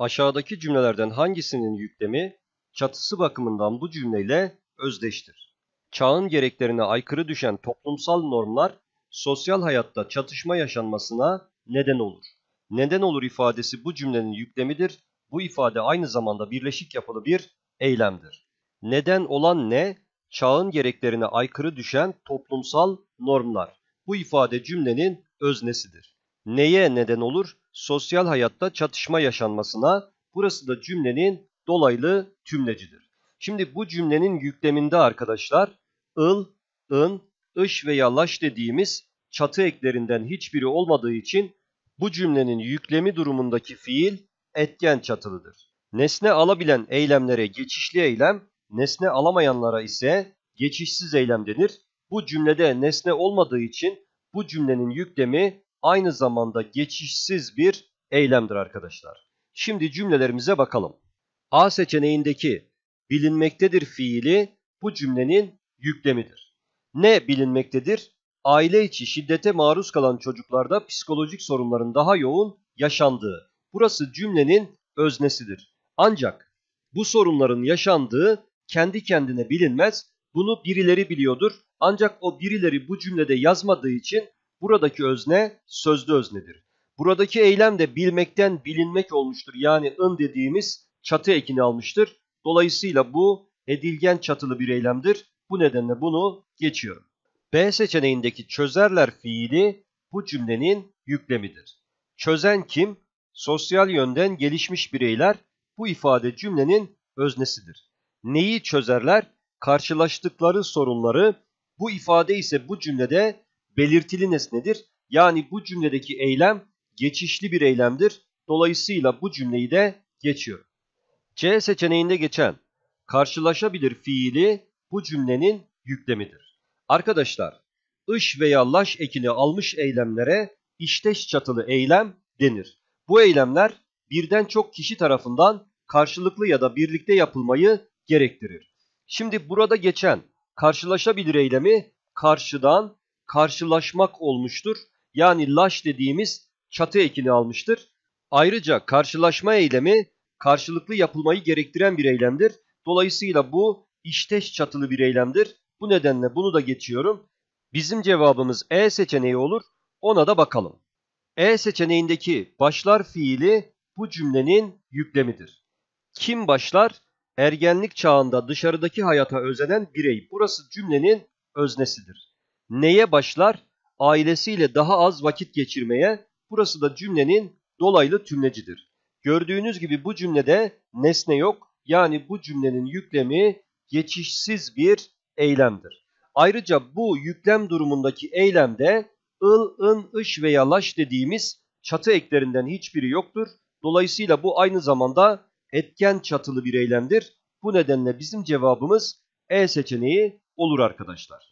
aşağıdaki cümlelerden hangisinin yüklemi çatısı bakımından bu cümleyle özdeştir? Çağın gereklerine aykırı düşen toplumsal normlar sosyal hayatta çatışma yaşanmasına neden olur. Neden olur ifadesi bu cümlenin yüklemidir. Bu ifade aynı zamanda birleşik yapılı bir eylemdir. Neden olan ne? Çağın gereklerine aykırı düşen toplumsal normlar. Bu ifade cümlenin öznesidir neye neden olur? Sosyal hayatta çatışma yaşanmasına. Burası da cümlenin dolaylı tümlecidir. Şimdi bu cümlenin yükleminde arkadaşlar ıl, ın, ış veya laş dediğimiz çatı eklerinden hiçbiri olmadığı için bu cümlenin yüklemi durumundaki fiil etken çatılıdır. Nesne alabilen eylemlere geçişli eylem, nesne alamayanlara ise geçişsiz eylem denir. Bu cümlede nesne olmadığı için bu cümlenin yüklemi aynı zamanda geçişsiz bir eylemdir arkadaşlar. Şimdi cümlelerimize bakalım. A seçeneğindeki bilinmektedir fiili bu cümlenin yüklemidir. Ne bilinmektedir? Aile içi şiddete maruz kalan çocuklarda psikolojik sorunların daha yoğun yaşandığı. Burası cümlenin öznesidir. Ancak bu sorunların yaşandığı kendi kendine bilinmez. Bunu birileri biliyordur. Ancak o birileri bu cümlede yazmadığı için Buradaki özne sözlü öznedir. Buradaki eylem de bilmekten bilinmek olmuştur. Yani ın dediğimiz çatı ekini almıştır. Dolayısıyla bu edilgen çatılı bir eylemdir. Bu nedenle bunu geçiyorum. B seçeneğindeki çözerler fiili bu cümlenin yüklemidir. Çözen kim? Sosyal yönden gelişmiş bireyler bu ifade cümlenin öznesidir. Neyi çözerler? Karşılaştıkları sorunları bu ifade ise bu cümlede belirtili nesnedir. Yani bu cümledeki eylem geçişli bir eylemdir. Dolayısıyla bu cümleyi de geçiyor. C seçeneğinde geçen karşılaşabilir fiili bu cümlenin yüklemidir. Arkadaşlar, ış veya laş ekini almış eylemlere işteş çatılı eylem denir. Bu eylemler birden çok kişi tarafından karşılıklı ya da birlikte yapılmayı gerektirir. Şimdi burada geçen karşılaşabilir eylemi karşıdan karşılaşmak olmuştur. Yani laş dediğimiz çatı ekini almıştır. Ayrıca karşılaşma eylemi karşılıklı yapılmayı gerektiren bir eylemdir. Dolayısıyla bu işteş çatılı bir eylemdir. Bu nedenle bunu da geçiyorum. Bizim cevabımız E seçeneği olur. Ona da bakalım. E seçeneğindeki başlar fiili bu cümlenin yüklemidir. Kim başlar? Ergenlik çağında dışarıdaki hayata özenen birey. Burası cümlenin öznesidir neye başlar? Ailesiyle daha az vakit geçirmeye. Burası da cümlenin dolaylı tümlecidir. Gördüğünüz gibi bu cümlede nesne yok. Yani bu cümlenin yüklemi geçişsiz bir eylemdir. Ayrıca bu yüklem durumundaki eylemde ıl, ın, ış veya laş dediğimiz çatı eklerinden hiçbiri yoktur. Dolayısıyla bu aynı zamanda etken çatılı bir eylemdir. Bu nedenle bizim cevabımız E seçeneği olur arkadaşlar.